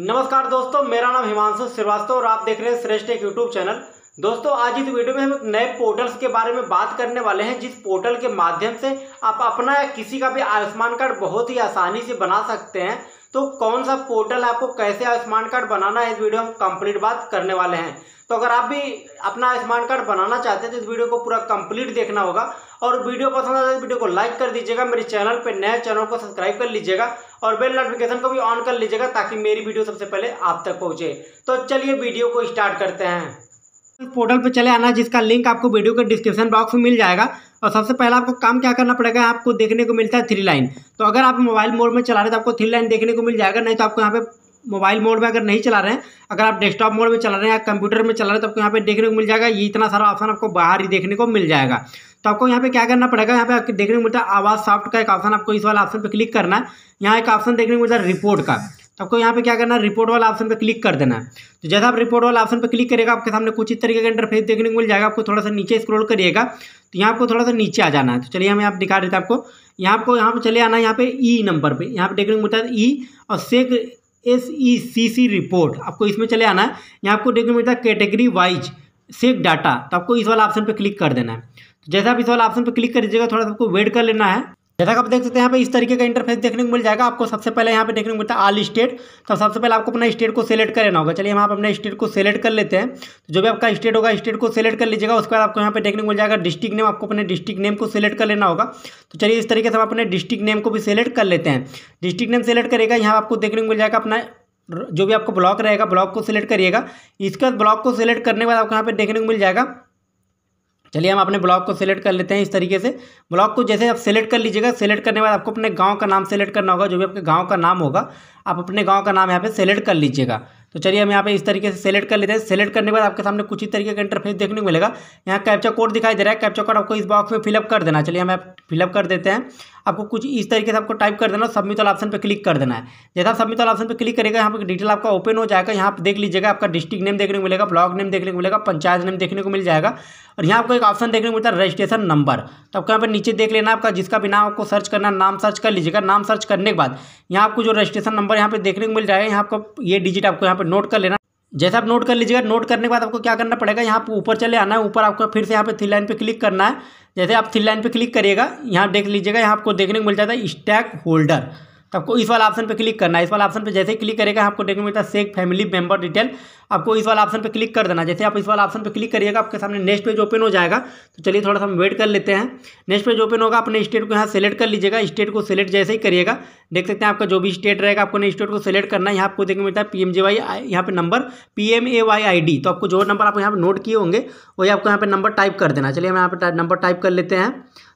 नमस्कार दोस्तों मेरा नाम हिमांशु श्रीवास्तव और आप देख रहे हैं श्रेष्ठ एक यूट्यूब चैनल दोस्तों आज इस वीडियो में हम नए पोर्टल्स के बारे में बात करने वाले हैं जिस पोर्टल के माध्यम से आप अपना या किसी का भी आयुष्मान कार्ड बहुत ही आसानी से बना सकते हैं तो कौन सा पोर्टल आपको कैसे आयुष्मान कार्ड बनाना है इस वीडियो हम कंप्लीट बात करने वाले हैं तो अगर आप भी अपना आयुष्मान कार्ड बनाना चाहते हैं तो इस वीडियो को पूरा कंप्लीट देखना होगा और वीडियो पसंद आता है तो वीडियो को लाइक कर दीजिएगा मेरे चैनल पर नए चैनल को सब्सक्राइब कर लीजिएगा और बेल नोटिफिकेशन को भी ऑन कर लीजिएगा ताकि मेरी वीडियो सबसे पहले आप तक पहुँचे तो चलिए वीडियो को स्टार्ट करते हैं पोर्टल पर चले आना जिसका लिंक आपको वीडियो के डिस्क्रिप्शन बॉक्स में मिल जाएगा और सबसे पहले आपको काम क्या करना पड़ेगा आपको देखने को मिलता है थ्री लाइन तो अगर आप मोबाइल मोड में चला रहे तो आपको थ्री लाइन देखने को मिल जाएगा नहीं तो आपको यहाँ पे मोबाइल मोड में अगर नहीं चला रहे हैं अगर आप डेस्कटॉप मोड में चला रहे हैं या कंप्यूटर में चला रहे हैं तो आपको यहाँ पे देखने को मिल जाएगा ये इतना सारा ऑप्शन आपको बाहर ही देखने को मिल जाएगा तो आपको यहाँ पे क्या करना पड़ेगा यहाँ पे देखने को मिलता है आवाज़ सॉफ्ट का एक ऑप्शन आपको इस वाला ऑप्शन पर क्लिक करना है यहाँ एक ऑप्शन देखने को मिलता है रिपोर्ट का तो आपको यहाँ पे क्या करना है रिपोर्ट वाला ऑप्शन पे क्लिक कर देना है तो जैसा आप रिपोर्ट वाला ऑप्शन पे क्लिक करेगा आपके सामने कुछ इस तरीके का इंटरफेस देखने को मिल जाएगा आपको थोड़ा सा नीचे स्क्रॉल करिएगा तो यहाँ आपको थोड़ा सा नीचे आ जाना है तो चलिए हमें आप दिखा देते हैं आपको यहाँ आपको यहाँ पर चले आना है यहाँ पे ई नंबर पर यहाँ पर देखने को मिलता है ई e और सेक एस ई सी सी रिपोर्ट आपको इसमें चले आना है यहाँ आपको देखने को मिलता है कैटेगरी वाइज सेक डाटा तो आपको इस वाला ऑप्शन पर क्लिक कर देना है तो जैसे आप इस वाला ऑप्शन पर क्लिक कर दीजिएगा थोड़ा सा आपको वेट कर लेना है जैसा आप देख सकते हैं यहाँ पे इस तरीके का इंटरफेस देखने को मिल जाएगा आपको सबसे पहले यहाँ पे देखने को मिलता है आल स्टेट तो सबसे पहले आपको अपना स्टेट को सेलेक्ट कर लेना होगा चलिए हम आप अपने स्टेट को सेलेक्ट कर लेते हैं तो जो भी आपका स्टेट होगा स्टेट को सेलेक्ट कर लीजिएगा उसके बाद आपको यहाँ पे देखने को मिल जाएगा डिस्ट्रिक्ट नेम आपको अपने डिस्ट्रिक्ट नेम को सेलेक्ट कर लेना होगा तो चलिए इस तरीके से हम अपने डिस्ट्रिक्ट नेम को भी सेलेक्ट कर लेते हैं डिस्ट्रिक्ट नेम सेलेक्ट करेगा यहाँ आपको देखने को मिल जाएगा अपना जो भी आपको ब्लॉक रहेगा ब्लॉक को सिलेक्ट करिएगा इसके बाद ब्लॉक को सिलेक्ट करने के बाद आपको यहाँ पे देखने को मिल जाएगा चलिए हम अपने ब्लॉक को सिलेक्ट कर लेते हैं इस तरीके से ब्लॉक को जैसे आप सेलेक्ट कर लीजिएगा सेलेक्ट करने के बाद आपको अपने गाँव का नाम सेलेक्ट करना होगा जो भी आपके गाँव का नाम होगा आप अपने गाँव का नाम यहाँ पे सेलेक्ट कर लीजिएगा तो चलिए हम यहाँ पे इस तरीके से सेलेक्ट कर लेते हैं सेलेक्ट करने के बाद आपके सामने कुछ ही तरीके का इंटरफेस देखने को मिलेगा यहाँ कैप्चा कोड दिखाई दे रहा है कैप्चा कोड आपको इस बॉक्स में फिलअप कर देना चलिए हम फिलअप कर देते हैं आपको कुछ इस तरीके से आपको टाइप कर देना सबमिट वाला ऑप्शन पर क्लिक कर देना है जैसा सबमिट वाला ऑप्शन पर क्लिक करेगा यहाँ पर डिटेल आपका ओपन हो जाएगा यहाँ पर देख लीजिएगा आपका डिस्ट्रिक्ट नेम देखने को मिलेगा ब्लॉक नेम देखने को मिलेगा पंचायत नेम देखने को मिल जाएगा और यहाँ आपको एक ऑप्शन देखने को मिलता है रजिस्ट्रेशन नंबर तो आपको यहाँ पर नीचे देख लेना आपका जिसका भी नाम आपको सर्च करना नाम सर्च कर लीजिएगा नाम सर्च करने के बाद यहाँ आपको जो रजिस्ट्रेशन नंबर यहाँ पे देखने को मिल जाएगा यहाँ आपको ये डिजिट आपको यहाँ पे नोट कर लेना जैसे आप नोट कर लीजिएगा नोट करने के बाद आपको क्या करना पड़ेगा यहाँ पर ऊपर चले आना है ऊपर आपको फिर से यहाँ पे थ्री लाइन पे क्लिक करना है जैसे आप थ्री लाइन पे क्लिक करिएगा यहाँ देख लीजिएगा यहाँ आपको देखने को मिल जाता है स्टैक होल्डर तो आपको इस वाला ऑप्शन पर क्लिक करना है इस वाला ऑप्शन पर जैसे क्लिक करेगा आपको देखने मिलता है सेक फैमिली मेंबर डिटेल आपको इस वाला ऑप्शन पर क्लिक कर देना जैसे आप इस वाला ऑप्शन पर क्लिक करिएगा आपके सामने नेक्स्ट पेज ओपन हो जाएगा तो चलिए थोड़ा सा हम वेट कर लेते हैं नेक्स्ट पेज ओपन होगा अपने स्टेट को यहाँ सेलेक्ट कर लीजिएगा स्टेट को सेलेक्ट जैसे ही करिएगा देख सकते हैं आपका जो भी स्टेट रहेगा आपको स्टेट को सेलेक्ट करना है यहाँ आपको देखने मिलता है पी एम जे वाई यहाँ पर number P M A Y I D तो आपको जो नंबर आप यहाँ पर नोट किए होंगे वही आपको यहाँ पर नंबर टाइप कर देना चलिए हम यहाँ पर नंबर टाइप कर लेते हैं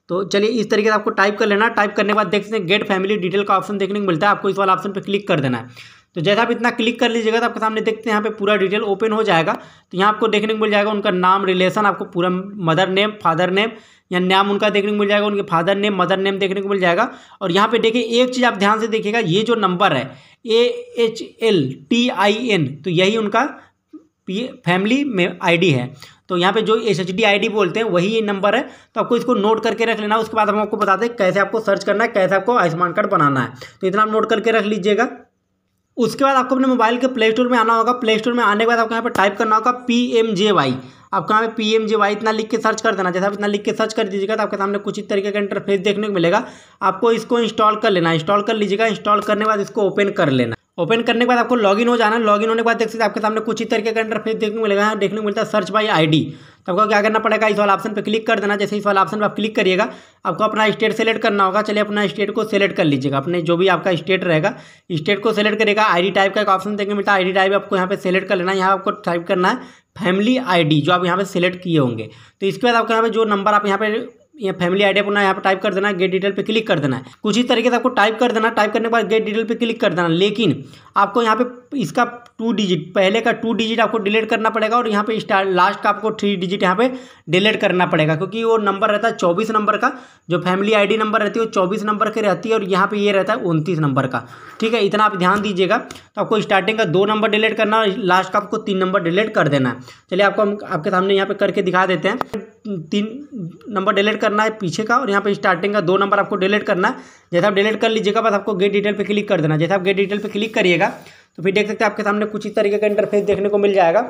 तो चलिए इस तरीके से आपको टाइप कर लेना टाइप करने के बाद देख सकते हैं गेट फैमिली डिटेल का ऑप्शन देखने को मिलता है आपको इस वाला ऑप्शन पर क्लिक कर देना है तो जैसे आप इतना क्लिक कर लीजिएगा तो आपके सामने देखते हैं यहाँ पे पूरा डिटेल ओपन हो जाएगा तो यहाँ आपको देखने को मिल जाएगा उनका नाम रिलेशन आपको पूरा मदर नेम फादर नेम या नाम उनका देखने को मिल जाएगा उनके फादर नेम मदर नेम देखने को मिल जाएगा और यहाँ पे देखिए एक चीज़ आप ध्यान से देखिएगा ये जो नंबर है A H L T I N तो यही उनका पी फैमिली में आईडी है तो यहाँ पे जो एस एच डी आई बोलते हैं वही ये नंबर है तो आपको इसको नोट करके रख लेना उसके बाद हम आपको बता दें कैसे आपको सर्च करना है कैसे आपको आयुष्मान कार्ड बनाना है तो इतना आप नोट करके रख लीजिएगा उसके बाद आपको अपने मोबाइल के प्ले स्टोर में आना होगा प्ले स्टोर में आने के बाद आपको यहाँ पर टाइप करना होगा पी एम जे वाई आपको यहाँ पे पी एम जे वाई इतना लिख के सर्च कर देना जैसे आप इतना लिख के सर्च कर दीजिएगा तो आपके सामने कुछ इस तरीके का इंटरफेस देखने को मिलेगा आपको इसको इंस्टॉल कर लेना इंस्टॉल कर लीजिएगा इंस्टॉल करने के बाद इसको ओपन कर लेना ओपन करने के बाद आपको लॉगिन हो जाना लॉगिन होने के बाद देख सकते हैं आपके सामने कुछ ही तरीके का इंटरफेस देखने को मिलेगा देखने को मिलता है सर्च बाई आईडी तो आपको क्या करना पड़ेगा इस वाला ऑप्शन पर क्लिक कर देना जैसे इस वाला ऑप्शन पर आप क्लिक करिएगा आपको अपना स्टेट सेलेक्ट करना होगा चलिए अपना स्टेट को सेलेक्ट कर लीजिएगा अपने जो भी आपका स्टेट रहेगा स्टेट को सेलेक्ट करेगा आई टाइप का एक ऑप्शन देखने मिलता है आई टाइप आपको यहाँ पे सेलेक्ट कर लेना है यहाँ आपको टाइप करना है फैमिली आईडी जो आप यहाँ पे सेलेक्ट किए होंगे तो इसके बाद आपको यहाँ पे जो नंबर आप यहाँ पे ये फैमिली आईडी अपना यहाँ पर टाइप कर देना है गेट डिटेल पे क्लिक कर देना है कुछ ही तरीके से आपको टाइप कर देना टाइप करने के बाद गेट डिटेल पे क्लिक कर देना लेकिन आपको यहाँ पे इसका टू डिजिट पहले का टू डिजिट आपको डिलीट करना पड़ेगा और यहाँ पे स्टार्ट लास्ट का आपको थ्री डिजिट यहाँ पे डिलीट करना पड़ेगा क्योंकि वो नंबर रहता है चौबीस नंबर का जो फैमिली आई नंबर रहती है वो चौबीस नंबर की रहती है और यहाँ पर ये रहता है उनतीस नंबर का ठीक है इतना आप ध्यान दीजिएगा तो आपको स्टार्टिंग का दो नंबर डिलीट करना और लास्ट का आपको तीन नंबर डिलीट कर देना है चलिए आपको हम आपके सामने यहाँ पर करके दिखा देते हैं तीन नंबर डिलीट करना है पीछे का और यहाँ पे स्टार्टिंग का दो नंबर आपको डिलीट करना है जैसे आप डिलीट कर लीजिएगा बस आपको गेट डिटेल पे क्लिक कर देना जैसे आप गेट डिटेल पे क्लिक करिएगा तो फिर देख सकते हैं आपके सामने कुछ इस तरीके का इंटरफेस देखने को मिल जाएगा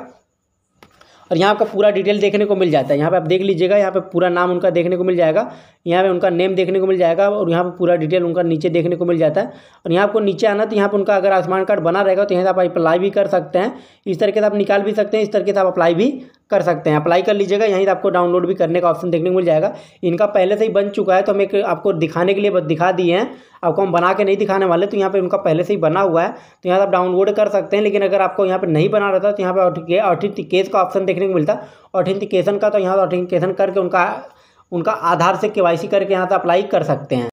और यहाँ आपका पूरा डिटेल देखने को मिल जाता है यहाँ पर आप देख लीजिएगा यहाँ पर पूरा नाम उनका देखने को मिल जाएगा यहाँ पर उनका नेम देखने को मिल जाएगा और यहाँ पर पूरा डिटेल उनका नीचे देखने को मिल जाता है और यहाँ आपको नीचे आना तो यहाँ पर उनका अगर आयुष्मान कार्ड बना रहेगा तो यहाँ से आप अप्लाई भी कर सकते हैं इस तरीके से आप निकाल भी सकते हैं इस तरीके से आप अप्लाई भी कर सकते हैं अप्लाई कर लीजिएगा यहीं आपको डाउनलोड भी करने का ऑप्शन देखने को मिल जाएगा इनका पहले से ही बन चुका है तो हम एक आपको दिखाने के लिए बस दिखा दिए हैं आपको हम बना के नहीं दिखाने वाले तो यहाँ पे उनका पहले से ही बना हुआ है तो यहाँ से आप डाउनलोड कर सकते हैं लेकिन अगर आपको यहाँ पर नहीं बना रहता तो यहाँ पर ऑथेंटिकेस का ऑप्शन देखने को मिलता ऑथेंटिकेशन का तो यहाँ ऑथेंटिकेशन करके उनका उनका आधार से के करके यहाँ से अप्लाई कर सकते हैं